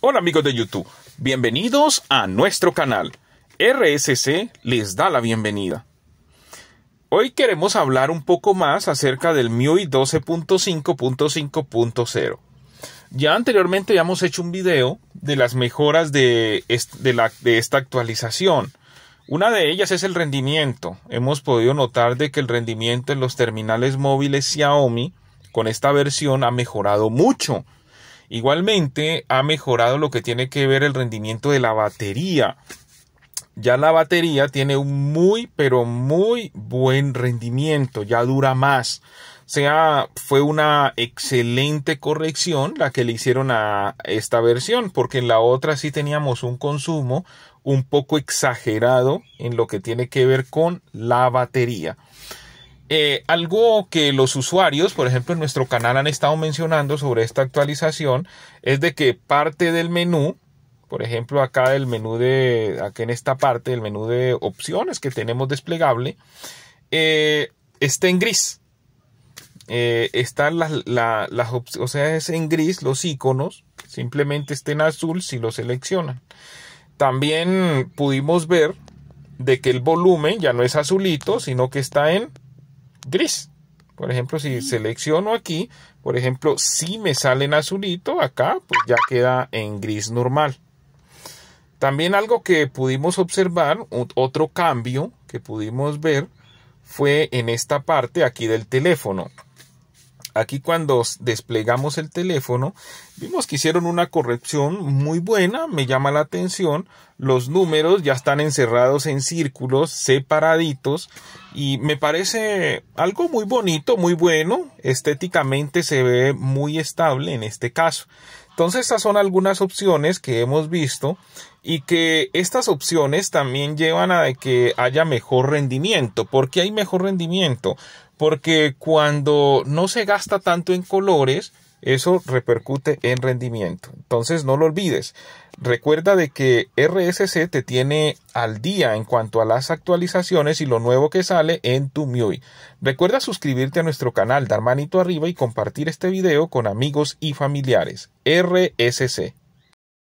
Hola amigos de YouTube, bienvenidos a nuestro canal. RSC les da la bienvenida. Hoy queremos hablar un poco más acerca del MIUI 12.5.5.0. Ya anteriormente ya hemos hecho un video de las mejoras de, esta actualización. Una de ellas es el rendimiento. Hemos podido notar de que el rendimiento en los terminales móviles Xiaomi con esta versión ha mejorado mucho. Igualmente ha mejorado lo que tiene que ver el rendimiento de la batería. Ya la batería tiene un muy pero muy buen rendimiento, ya dura más. O sea, fue una excelente corrección la que le hicieron a esta versión, porque en la otra sí teníamos un consumo un poco exagerado en lo que tiene que ver con la batería. Eh, algo que los usuarios, por ejemplo, en nuestro canal han estado mencionando sobre esta actualización es de que parte del menú, por ejemplo, acá del menú de, aquí en esta parte del menú de opciones que tenemos desplegable, eh, está en gris. Eh, están las, la, o sea, es en gris los iconos, simplemente estén azul si lo seleccionan. También pudimos ver de que el volumen ya no es azulito, sino que está en gris. Por ejemplo, si selecciono aquí, por ejemplo, si me sale en azulito, acá pues ya queda en gris normal. También algo que pudimos observar, otro cambio que pudimos ver, fue en esta parte aquí del teléfono. Aquí cuando desplegamos el teléfono, vimos que hicieron una corrección muy buena, me llama la atención, los números ya están encerrados en círculos separaditos y me parece algo muy bonito, muy bueno, estéticamente se ve muy estable en este caso. Entonces estas son algunas opciones que hemos visto y que estas opciones también llevan a que haya mejor rendimiento. ¿Por qué hay mejor rendimiento? Porque cuando no se gasta tanto en colores, eso repercute en rendimiento. Entonces no lo olvides. Recuerda de que RSC te tiene al día en cuanto a las actualizaciones y lo nuevo que sale en tu MIUI. Recuerda suscribirte a nuestro canal, dar manito arriba y compartir este video con amigos y familiares. RSC.